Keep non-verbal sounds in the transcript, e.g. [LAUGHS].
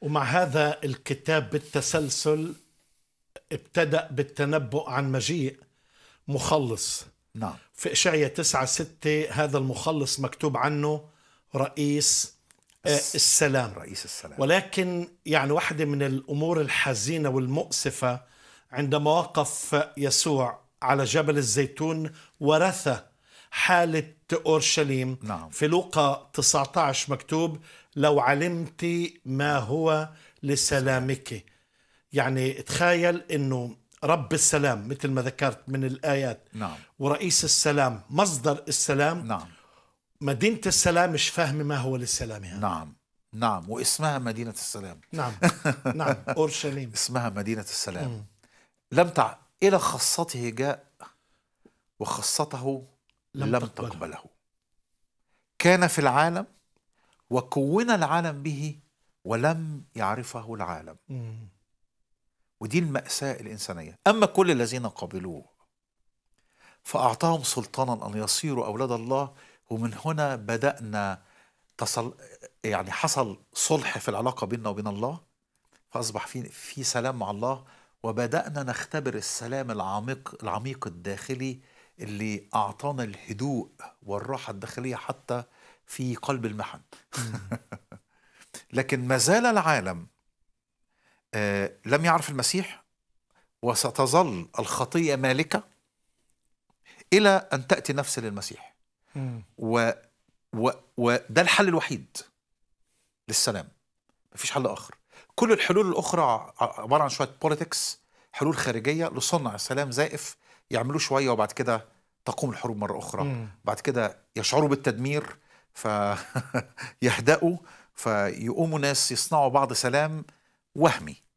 ومع هذا الكتاب بالتسلسل ابتدأ بالتنبؤ عن مجيء مخلص نعم في إشعية 9 6 هذا المخلص مكتوب عنه رئيس آه، السلام رئيس السلام ولكن يعني واحدة من الأمور الحزينة والمؤسفة عندما وقف يسوع على جبل الزيتون ورث حالة أورشليم نعم. في لوقا 19 مكتوب لو علمت ما هو لسلامك يعني تخيل أنه رب السلام مثل ما ذكرت من الآيات نعم. ورئيس السلام مصدر السلام نعم. مدينة السلام مش فاهمة ما هو لسلامها نعم نعم واسمها مدينة السلام نعم [LAUGHS] نعم أورشليم اسمها مدينة السلام مم. لم تع إلى خاصته جاء وخاصته لم, لم تقبله. تقبله كان في العالم وكون العالم به ولم يعرفه العالم مم. ودي المأساة الإنسانية أما كل الذين قبلوه فأعطاهم سلطانا أن يصيروا أولاد الله ومن هنا بدأنا تصل يعني حصل صلح في العلاقة بيننا وبين الله فأصبح في في سلام مع الله وبدأنا نختبر السلام العميق العميق الداخلي اللي اعطانا الهدوء والراحه الداخليه حتى في قلب المحن [LAUGHS] لكن ما زال العالم آه لم يعرف المسيح وستظل الخطيه مالكه الى ان تاتي نفس للمسيح و, و وده الحل الوحيد للسلام مفيش حل اخر كل الحلول الاخرى عباره عن شويه بوليتكس حلول خارجيه لصنع سلام زائف يعملوه شويه وبعد كده تقوم الحروب مره اخرى مم. بعد كده يشعروا بالتدمير فيهدأوا [LAUGHS] فيقوموا ناس يصنعوا بعض سلام وهمي